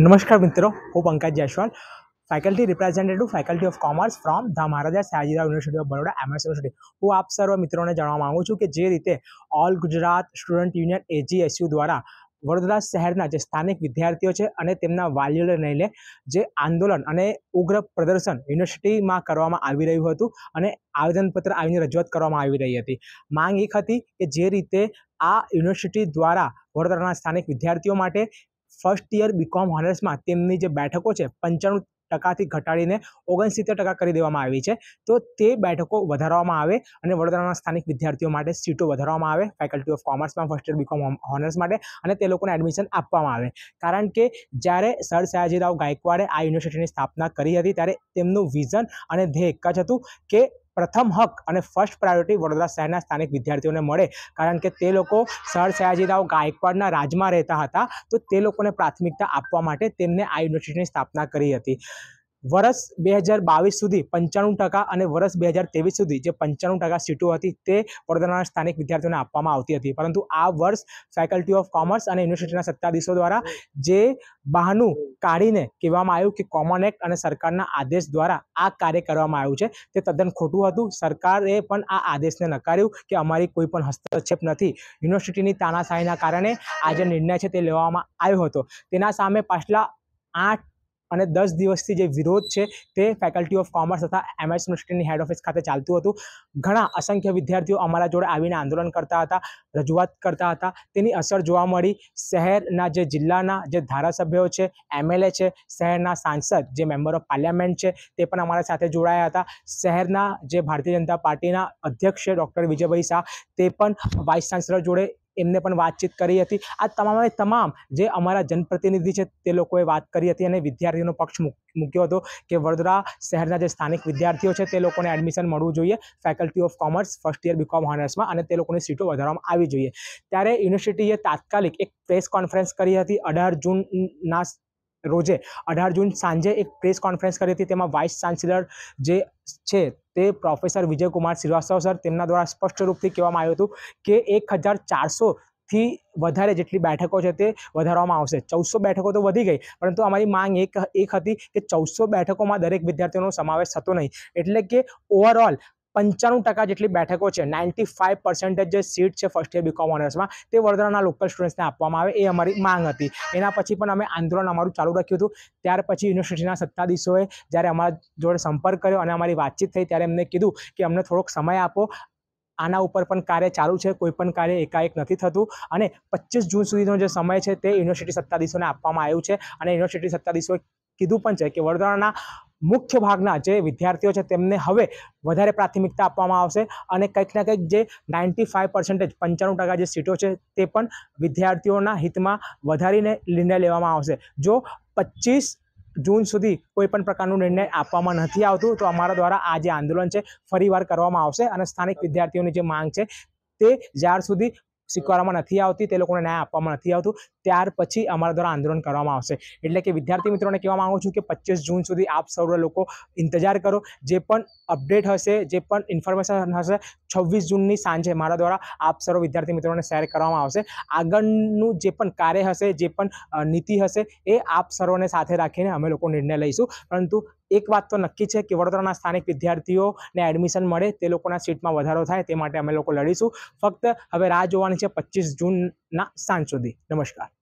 નમસ્કાર મિત્રો હું Pankaj Jaiswal faculty representative faculty of commerce from the Maharaja Sayajirao university of Baroda MS university હું આપ સર્વ મિત્રોને જણાવવા માગું છું કે જે રીતે all Gujarat student union AGSU દ્વારા વડોદરા શહેરના જે સ્થાનિક વિદ્યાર્થીઓ છે અને તેમના વાલીઓને લઈને જે આંદોલન અને ઉગ્ર પ્રદર્શન યુનિવર્સિટીમાં કરવામાં આવી રહ્યું હતું અને આવેદનપત્ર આવીને રજૂઆત કરવામાં આવી રહી હતી માંગ એક હતી કે જે રીતે આ યુનિવર્સિટી દ્વારા વડોદરાના સ્થાનિક વિદ્યાર્થીઓ માટે ફર્સ્ટ યર બીકોમ હોનર્સમાં તેમની જે બેઠકો છે પંચાણું ટકાથી ઘટાડીને ઓગણસિત્તેર ટકા કરી દેવામાં આવી છે તો તે બેઠકો વધારવામાં આવે અને વડોદરાના સ્થાનિક વિદ્યાર્થીઓ માટે સીટો વધારવામાં આવે ફેકલ્ટી ઓફ કોમર્સમાં ફર્સ્ટ યર બીકોમ હોનર્સ માટે અને તે લોકોને એડમિશન આપવામાં આવે કારણ કે જ્યારે સર સયાજીરાવ ગાયકવાડે આ યુનિવર્સિટીની સ્થાપના કરી હતી ત્યારે તેમનું વિઝન અને ધ્યેય એક જ હતું કે પ્રથમ હક અને ફર્સ્ટ પ્રાયોરિટી વડોદરા શહેરના સ્થાનિક વિદ્યાર્થીઓને મળે કારણ કે તે લોકો સર સયાજીરાવ ગાયકવાડના રાજમાં રહેતા હતા તો તે લોકોને પ્રાથમિકતા આપવા માટે તેમને આ યુનિવર્સિટીની સ્થાપના કરી હતી વર્ષ બે હજાર બાવીસ સુધી પંચાણું ટકા અને વર્ષ બે હજાર ત્રેવીસ સુધી જે પંચાણું ટકા સીટો હતી તે વડોદરાના સ્થાનિક વિદ્યાર્થીઓને આપવામાં આવતી હતી પરંતુ આ વર્ષ ફેકલ્ટી ઓફ કોમર્સ અને યુનિવર્સિટીના સત્તાધીશો દ્વારા જે બહાનું કાઢીને કહેવામાં આવ્યું કે કોમન એક્ટ અને સરકારના આદેશ દ્વારા આ કાર્ય કરવામાં આવ્યું છે તે તદ્દન ખોટું હતું સરકારે પણ આ આદેશને નકાર્યું કે અમારી કોઈ પણ હસ્તક્ષેપ નથી યુનિવર્સિટીની તાનાશાહીના કારણે આ જે નિર્ણય છે તે લેવામાં આવ્યો હતો તેના સામે પાછલા આઠ અને દસ દિવસથી જે વિરોધ છે તે ફેકલ્ટી ઓફ કોમર્સ તથા એમએસ યુનિવર્સિટીની હેડ ઓફિસ ખાતે ચાલતું હતું ઘણા અસંખ્ય વિદ્યાર્થીઓ અમારા જોડે આવીને આંદોલન કરતા હતા રજૂઆત કરતા હતા તેની અસર જોવા મળી શહેરના જે જિલ્લાના જે ધારાસભ્યો છે એમએલએ છે શહેરના સાંસદ જે મેમ્બર ઓફ પાર્લામેન્ટ છે તે પણ અમારા સાથે જોડાયા હતા શહેરના જે ભારતીય જનતા પાર્ટીના અધ્યક્ષ ડૉક્ટર વિજયભાઈ શાહ તે પણ વાઇસ ચાન્સલર જોડે એમને પણ વાતચીત કરી હતી આ તમામે તમામ જે અમારા જનપ્રતિનિધિ છે તે લોકોએ વાત કરી હતી અને વિદ્યાર્થીઓનો પક્ષ મૂક્યો હતો કે વડોદરા શહેરના જે સ્થાનિક વિદ્યાર્થીઓ છે તે લોકોને એડમિશન મળવું જોઈએ faculty of commerce first year BCom ઓનર્સમાં અને તે લોકોની સીટો વધારવામાં આવી જોઈએ ત્યારે યુનિવર્સિટીએ તાત્કાલિક એક પ્રેસ કોન્ફરન્સ કરી હતી અઢાર જૂનના રોજે અઢાર જૂન સાંજે એક પ્રેસ કોન્ફરન્સ કરી હતી તેમાં વાઇસ ચાન્સેલર જે છે તે પ્રોફેસર વિજયકુમાર શ્રીવાસ્તવ સર તેમના દ્વારા સ્પષ્ટ રૂપથી કહેવામાં આવ્યું હતું કે એક હજાર ચારસો થી વધારે જેટલી બેઠકો છે તે વધારવામાં આવશે ચૌદસો બેઠકો તો વધી ગઈ પરંતુ અમારી માંગ એક એક હતી કે ચૌદસો બેઠકોમાં દરેક વિદ્યાર્થીઓનો સમાવેશ થતો નહીં એટલે કે ઓવરઓલ પંચાણું ટકા જેટલી બેઠકો છે નાઇન્ટી ફાઇવ પર્સન્ટેજ જે સીટ છે ફર્સ્ટ યર બીકોમ ઓનર્સમાં તે વડોદરાના લોકલ સ્ટુડન્ટ્સને આપવામાં આવે એ અમારી માંગ હતી એના પછી પણ અમે આંદોલન અમારું ચાલુ રાખ્યું હતું ત્યાર પછી યુનિવર્સિટીના સત્તાધીશોએ જ્યારે અમારા જોડે સંપર્ક કર્યો અને અમારી વાતચીત થઈ ત્યારે એમને કીધું કે અમને થોડોક સમય આપો આના ઉપર પણ કાર્ય ચાલુ છે કોઈપણ કાર્ય એકાએક નથી થતું અને પચીસ જૂન સુધીનો જે સમય છે તે યુનિવર્સિટી સત્તાધીશોને આપવામાં આવ્યું છે અને યુનિવર્સિટી સત્તાધીશોએ કીધું પણ છે કે વડોદરાના મુખ્ય ભાગના જે વિદ્યાર્થીઓ છે તેમને હવે વધારે પ્રાથમિકતા આપવામાં આવશે અને કંઈક ને કંઈક જે નાઇન્ટી ફાઇવ પર્સન્ટેજ પંચાણું ટકા જે સીટો છે તે પણ વિદ્યાર્થીઓના હિતમાં વધારીને નિર્ણય લેવામાં આવશે જો પચીસ જૂન સુધી કોઈપણ પ્રકારનું નિર્ણય આપવામાં નથી આવતું તો અમારા દ્વારા આ જે આંદોલન છે ફરીવાર કરવામાં આવશે અને સ્થાનિક વિદ્યાર્થીઓની જે માંગ છે તે જ્યાર સુધી સ્વીકારવામાં નથી આવતી તે લોકોને ન્યાય આપવામાં નથી આવતું ત્યાર પછી અમારા દ્વારા આંદોલન કરવામાં આવશે એટલે કે વિદ્યાર્થી મિત્રોને કહેવા માંગુ છું કે પચીસ જૂન સુધી આપ સૌ લોકો ઇંતજાર કરો જે પણ અપડેટ હશે જે પણ ઇન્ફોર્મેશન હશે છવ્વીસ જૂનની સાંજે મારા દ્વારા આપ સર્વ વિદ્યાર્થી મિત્રોને શેર કરવામાં આવશે આગળનું જે પણ કાર્ય હશે જે પણ નીતિ હશે એ આપ સર્વને સાથે રાખીને અમે લોકો નિર્ણય લઈશું પરંતુ એક વાત તો નક્કી છે કે વડોદરાના સ્થાનિક વિદ્યાર્થીઓને એડમિશન મળે તે લોકોના સીટમાં વધારો થાય તે માટે અમે લોકો લડીશું ફક્ત હવે રાહ જોવાની છે પચીસ જૂનના સાંજ સુધી નમસ્કાર